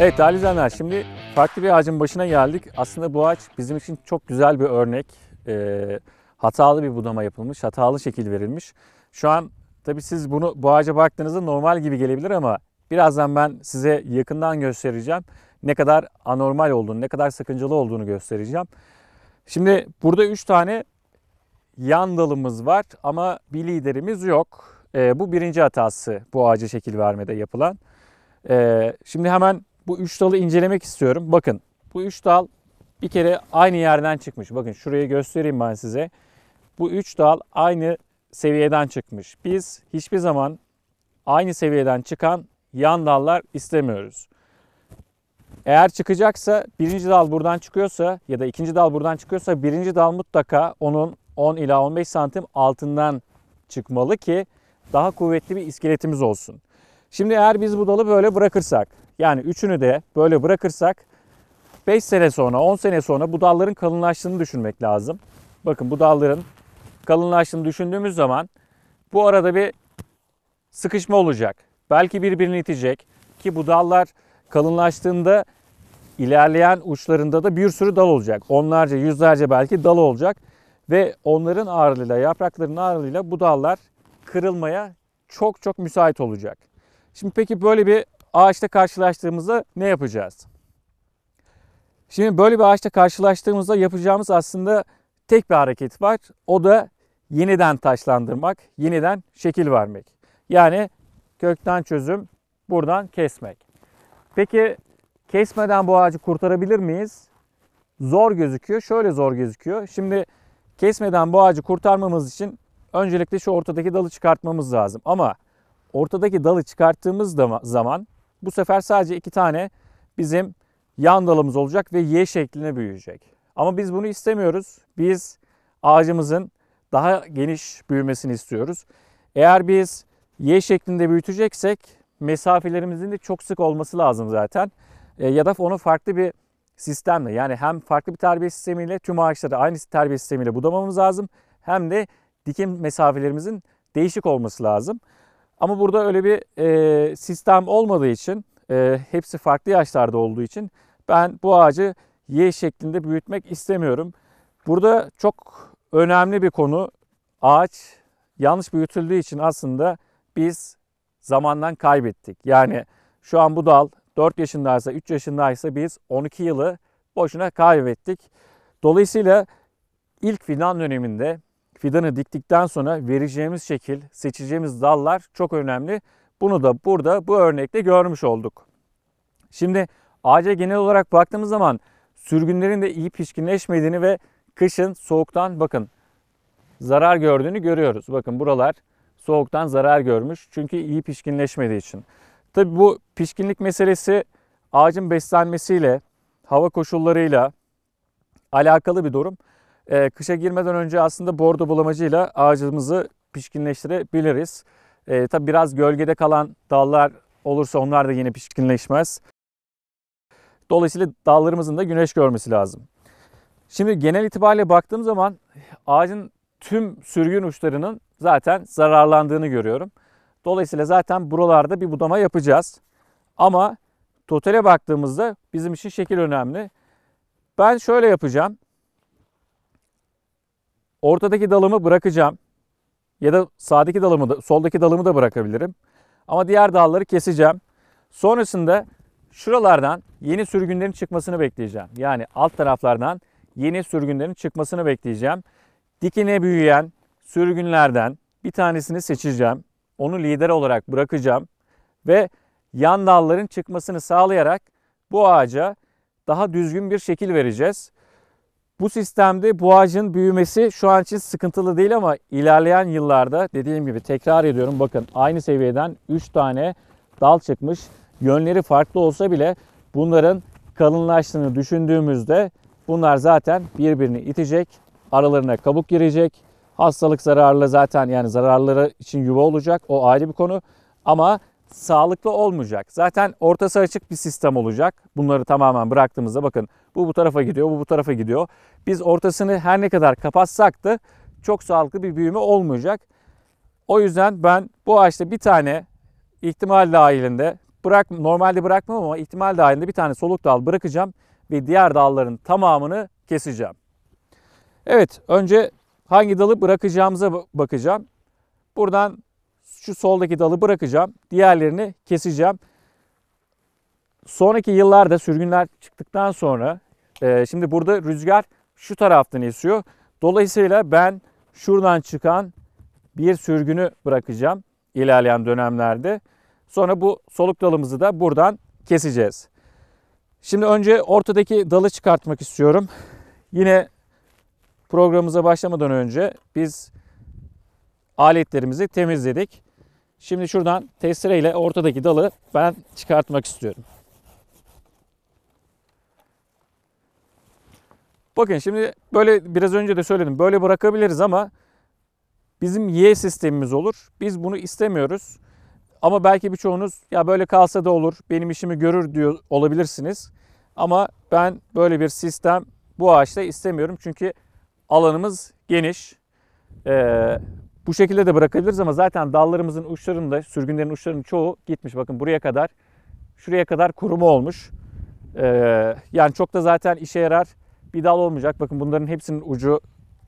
Evet değerli izleyenler şimdi farklı bir ağacın başına geldik. Aslında bu ağaç bizim için çok güzel bir örnek. E, hatalı bir budama yapılmış, hatalı şekil verilmiş. Şu an tabii siz bunu bu ağaca baktığınızda normal gibi gelebilir ama birazdan ben size yakından göstereceğim. Ne kadar anormal olduğunu, ne kadar sakıncalı olduğunu göstereceğim. Şimdi burada 3 tane yan dalımız var ama bir liderimiz yok. E, bu birinci hatası bu ağaca şekil vermede yapılan. E, şimdi hemen bu üç dalı incelemek istiyorum. Bakın bu üç dal bir kere aynı yerden çıkmış. Bakın şuraya göstereyim ben size. Bu üç dal aynı seviyeden çıkmış. Biz hiçbir zaman aynı seviyeden çıkan yan dallar istemiyoruz. Eğer çıkacaksa birinci dal buradan çıkıyorsa ya da ikinci dal buradan çıkıyorsa birinci dal mutlaka onun 10 ila 15 santim altından çıkmalı ki daha kuvvetli bir iskeletimiz olsun. Şimdi eğer biz bu dalı böyle bırakırsak yani üçünü de böyle bırakırsak 5 sene sonra 10 sene sonra bu dalların kalınlaştığını düşünmek lazım. Bakın bu dalların kalınlaştığını düşündüğümüz zaman bu arada bir sıkışma olacak. Belki birbirini itecek ki bu dallar kalınlaştığında ilerleyen uçlarında da bir sürü dal olacak. Onlarca, yüzlerce belki dal olacak ve onların ağırlığıyla, yaprakların ağırlığıyla bu dallar kırılmaya çok çok müsait olacak. Şimdi peki böyle bir ağaçta karşılaştığımızda ne yapacağız? Şimdi böyle bir ağaçta karşılaştığımızda yapacağımız aslında tek bir hareket var. O da yeniden taşlandırmak, yeniden şekil vermek. Yani kökten çözüm, buradan kesmek. Peki kesmeden bu ağacı kurtarabilir miyiz? Zor gözüküyor. Şöyle zor gözüküyor. Şimdi kesmeden bu ağacı kurtarmamız için öncelikle şu ortadaki dalı çıkartmamız lazım. Ama ortadaki dalı çıkarttığımız zaman bu sefer sadece iki tane bizim yan dalımız olacak ve Y şeklinde büyüyecek. Ama biz bunu istemiyoruz. Biz ağacımızın daha geniş büyümesini istiyoruz. Eğer biz Y şeklinde büyüteceksek mesafelerimizin de çok sık olması lazım zaten. E, ya da onu farklı bir sistemle yani hem farklı bir terbiye sistemiyle tüm ağaçları aynı terbiye sistemiyle budamamız lazım hem de dikim mesafelerimizin değişik olması lazım. Ama burada öyle bir e, sistem olmadığı için, e, hepsi farklı yaşlarda olduğu için ben bu ağacı Y şeklinde büyütmek istemiyorum. Burada çok önemli bir konu ağaç yanlış büyütüldüğü için aslında biz zamandan kaybettik. Yani şu an bu dal 4 yaşındaysa 3 yaşındaysa biz 12 yılı boşuna kaybettik. Dolayısıyla ilk finan döneminde Fidanı diktikten sonra vereceğimiz şekil, seçeceğimiz dallar çok önemli. Bunu da burada bu örnekte görmüş olduk. Şimdi ağaca genel olarak baktığımız zaman sürgünlerin de iyi pişkinleşmediğini ve kışın soğuktan bakın zarar gördüğünü görüyoruz. Bakın buralar soğuktan zarar görmüş çünkü iyi pişkinleşmediği için. Tabi bu pişkinlik meselesi ağacın beslenmesiyle, hava koşullarıyla alakalı bir durum e, kışa girmeden önce aslında bordo bulamacıyla ağacımızı pişkinleştirebiliriz. E, tabii biraz gölgede kalan dallar olursa onlar da yine pişkinleşmez. Dolayısıyla dallarımızın da güneş görmesi lazım. Şimdi genel itibariyle baktığım zaman ağacın tüm sürgün uçlarının zaten zararlandığını görüyorum. Dolayısıyla zaten buralarda bir budama yapacağız. Ama totale baktığımızda bizim için şekil önemli. Ben şöyle yapacağım. Ortadaki dalımı bırakacağım. Ya da sağdaki dalımı da, soldaki dalımı da bırakabilirim. Ama diğer dalları keseceğim. Sonrasında şuralardan yeni sürgünlerin çıkmasını bekleyeceğim. Yani alt taraflardan yeni sürgünlerin çıkmasını bekleyeceğim. Dikine büyüyen sürgünlerden bir tanesini seçeceğim. Onu lider olarak bırakacağım ve yan dalların çıkmasını sağlayarak bu ağaca daha düzgün bir şekil vereceğiz. Bu sistemde bu ağacın büyümesi şu an için sıkıntılı değil ama ilerleyen yıllarda dediğim gibi tekrar ediyorum bakın aynı seviyeden 3 tane dal çıkmış. Yönleri farklı olsa bile bunların kalınlaştığını düşündüğümüzde bunlar zaten birbirini itecek. Aralarına kabuk girecek. Hastalık zararlı zaten yani zararları için yuva olacak. O ayrı bir konu. Ama sağlıklı olmayacak. Zaten ortası açık bir sistem olacak. Bunları tamamen bıraktığımızda bakın bu bu tarafa gidiyor, bu bu tarafa gidiyor. Biz ortasını her ne kadar kapatsak da çok sağlıklı bir büyüme olmayacak. O yüzden ben bu ağaçta bir tane ihtimal dahilinde bırak normalde bırakmam ama ihtimal dahilinde bir tane soluk dal bırakacağım ve diğer dalların tamamını keseceğim. Evet, önce hangi dalı bırakacağımıza bakacağım. Buradan şu soldaki dalı bırakacağım. Diğerlerini keseceğim. Sonraki yıllarda sürgünler çıktıktan sonra ee, şimdi burada rüzgar şu taraftan esiyor. Dolayısıyla ben şuradan çıkan bir sürgünü bırakacağım ilerleyen dönemlerde. Sonra bu soluk dalımızı da buradan keseceğiz. Şimdi önce ortadaki dalı çıkartmak istiyorum. Yine programımıza başlamadan önce biz aletlerimizi temizledik. Şimdi şuradan testereyle ortadaki dalı ben çıkartmak istiyorum. Bakın şimdi böyle biraz önce de söyledim. Böyle bırakabiliriz ama bizim Y sistemimiz olur. Biz bunu istemiyoruz. Ama belki birçoğunuz ya böyle kalsa da olur, benim işimi görür diyor olabilirsiniz. Ama ben böyle bir sistem bu ağaçta istemiyorum. Çünkü alanımız geniş. Ee, bu şekilde de bırakabiliriz ama zaten dallarımızın uçlarında, sürgünlerin uçlarının çoğu gitmiş. Bakın buraya kadar, şuraya kadar kurumu olmuş. Ee, yani çok da zaten işe yarar bir dal olmayacak. Bakın bunların hepsinin ucu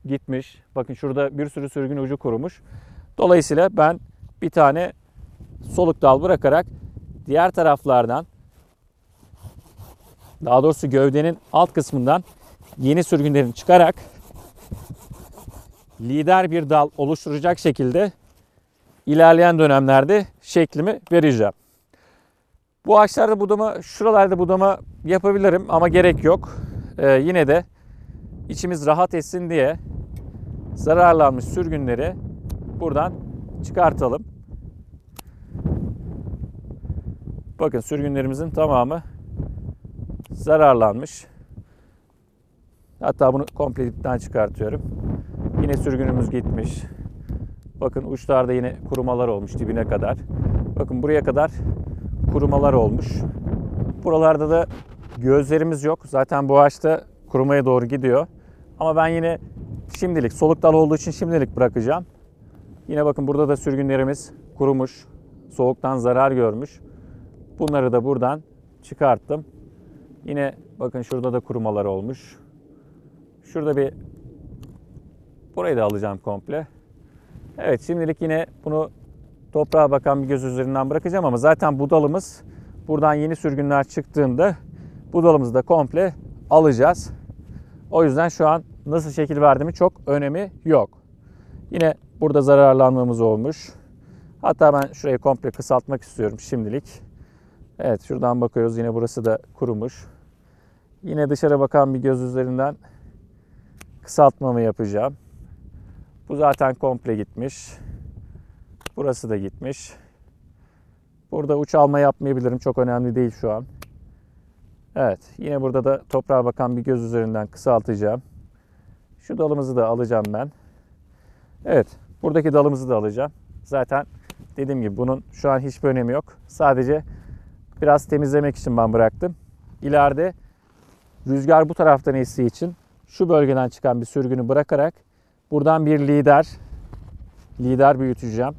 gitmiş. Bakın şurada bir sürü sürgün ucu kurumuş. Dolayısıyla ben bir tane soluk dal bırakarak diğer taraflardan daha doğrusu gövdenin alt kısmından yeni sürgünlerin çıkarak lider bir dal oluşturacak şekilde ilerleyen dönemlerde şeklimi vereceğim. Bu ağaçlarda budama, şuralarda budama yapabilirim ama gerek yok e, yine de içimiz rahat etsin diye zararlanmış sürgünleri buradan çıkartalım. Bakın sürgünlerimizin tamamı zararlanmış. Hatta bunu komple dipten çıkartıyorum. Yine sürgünümüz gitmiş. Bakın uçlarda yine kurumalar olmuş dibine kadar. Bakın buraya kadar kurumalar olmuş. Buralarda da Gözlerimiz yok. Zaten bu ağaçta kurumaya doğru gidiyor. Ama ben yine şimdilik soluk dal olduğu için şimdilik bırakacağım. Yine bakın burada da sürgünlerimiz kurumuş. Soğuktan zarar görmüş. Bunları da buradan çıkarttım. Yine bakın şurada da kurumalar olmuş. Şurada bir burayı da alacağım komple. Evet şimdilik yine bunu toprağa bakan bir göz üzerinden bırakacağım ama zaten bu dalımız buradan yeni sürgünler çıktığında Budalımızı da komple alacağız. O yüzden şu an nasıl şekil verdiğimi çok önemi yok. Yine burada zararlanmamız olmuş. Hatta ben şurayı komple kısaltmak istiyorum şimdilik. Evet şuradan bakıyoruz yine burası da kurumuş. Yine dışarı bakan bir göz üzerinden kısaltmamı yapacağım. Bu zaten komple gitmiş. Burası da gitmiş. Burada uç alma yapmayabilirim. Çok önemli değil şu an. Evet yine burada da toprağa bakan bir göz üzerinden kısaltacağım. Şu dalımızı da alacağım ben. Evet buradaki dalımızı da alacağım. Zaten dediğim gibi bunun şu an hiçbir önemi yok. Sadece biraz temizlemek için ben bıraktım. İleride rüzgar bu taraftan estiği için şu bölgeden çıkan bir sürgünü bırakarak buradan bir lider lider büyüteceğim.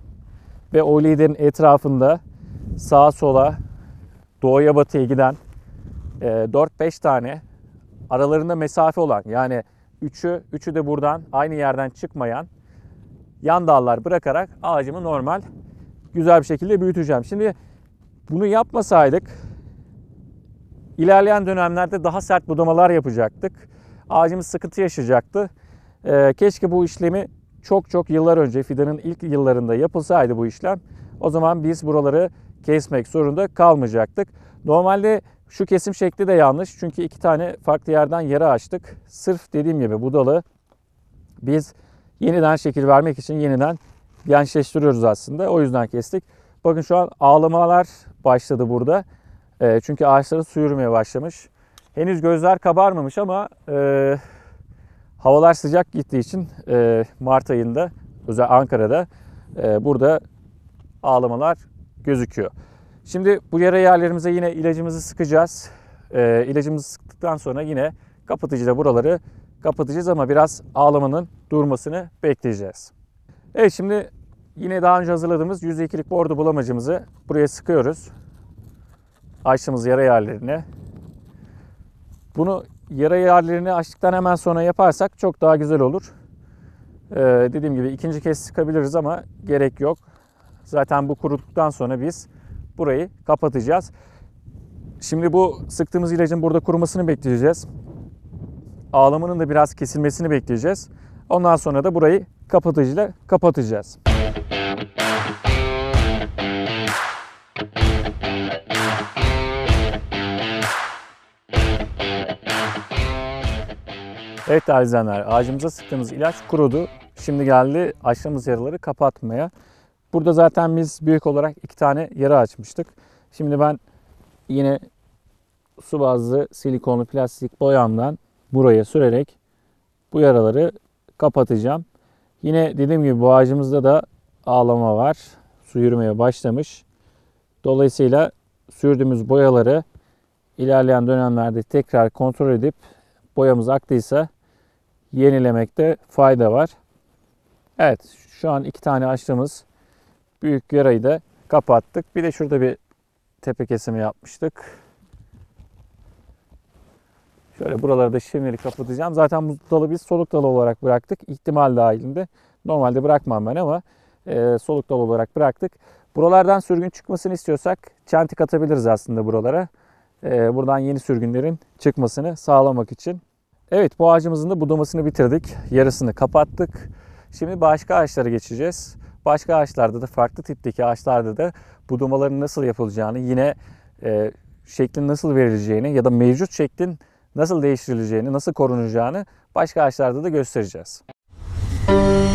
Ve o liderin etrafında sağa sola doğuya batıya giden 4-5 ee, tane aralarında mesafe olan yani 3'ü, 3'ü de buradan aynı yerden çıkmayan yan dallar bırakarak ağacımı normal güzel bir şekilde büyüteceğim. Şimdi bunu yapmasaydık ilerleyen dönemlerde daha sert budamalar yapacaktık. Ağacımız sıkıntı yaşayacaktı. Ee, keşke bu işlemi çok çok yıllar önce fidanın ilk yıllarında yapılsaydı bu işlem. O zaman biz buraları kesmek zorunda kalmayacaktık. Normalde şu kesim şekli de yanlış. Çünkü iki tane farklı yerden yere açtık. Sırf dediğim gibi bu dalı biz yeniden şekil vermek için yeniden gençleştiriyoruz aslında. O yüzden kestik. Bakın şu an ağlamalar başladı burada. E, çünkü ağaçları su yürümeye başlamış. Henüz gözler kabarmamış ama e, havalar sıcak gittiği için e, Mart ayında özel Ankara'da e, burada ağlamalar gözüküyor. Şimdi bu yara yerlerimize yine ilacımızı sıkacağız. E, ilacımızı sıktıktan sonra yine kapatıcıyla buraları kapatacağız ama biraz ağlamanın durmasını bekleyeceğiz. Evet şimdi yine daha önce hazırladığımız %2'lik bordo bulamacımızı buraya sıkıyoruz. Açtığımız yara yerlerine. Bunu yara yerlerini açtıktan hemen sonra yaparsak çok daha güzel olur. Ee, dediğim gibi ikinci kez sıkabiliriz ama gerek yok. Zaten bu kuruduktan sonra biz burayı kapatacağız. Şimdi bu sıktığımız ilacın burada kurumasını bekleyeceğiz. Ağlamanın da biraz kesilmesini bekleyeceğiz. Ondan sonra da burayı kapatıcıyla kapatacağız. Evet değerli izleyenler ağacımıza sıktığımız ilaç kurudu. Şimdi geldi açtığımız yaraları kapatmaya. Burada zaten biz büyük olarak iki tane yara açmıştık. Şimdi ben yine su bazlı silikonlu plastik boyamdan buraya sürerek bu yaraları kapatacağım. Yine dediğim gibi bu ağacımızda da ağlama var. Su yürümeye başlamış. Dolayısıyla sürdüğümüz boyaları ilerleyen dönemlerde tekrar kontrol edip boyamız aktıysa yenilemekte fayda var. Evet şu an iki tane açtığımız Büyük yarayı da kapattık. Bir de şurada bir tepe kesimi yapmıştık. Şöyle buraları da şimdilik kapatacağım. Zaten bu dalı biz soluk dalı olarak bıraktık. İhtimal dahilinde. Normalde bırakmam ben ama e, soluk dal olarak bıraktık. Buralardan sürgün çıkmasını istiyorsak çentik atabiliriz aslında buralara. E, buradan yeni sürgünlerin çıkmasını sağlamak için. Evet bu ağacımızın da budamasını bitirdik. Yarısını kapattık. Şimdi başka ağaçlara geçeceğiz. Başka ağaçlarda da farklı tipteki ağaçlarda da budumaların nasıl yapılacağını yine e, şeklin nasıl verileceğini ya da mevcut şeklin nasıl değiştirileceğini, nasıl korunacağını başka ağaçlarda da göstereceğiz. Müzik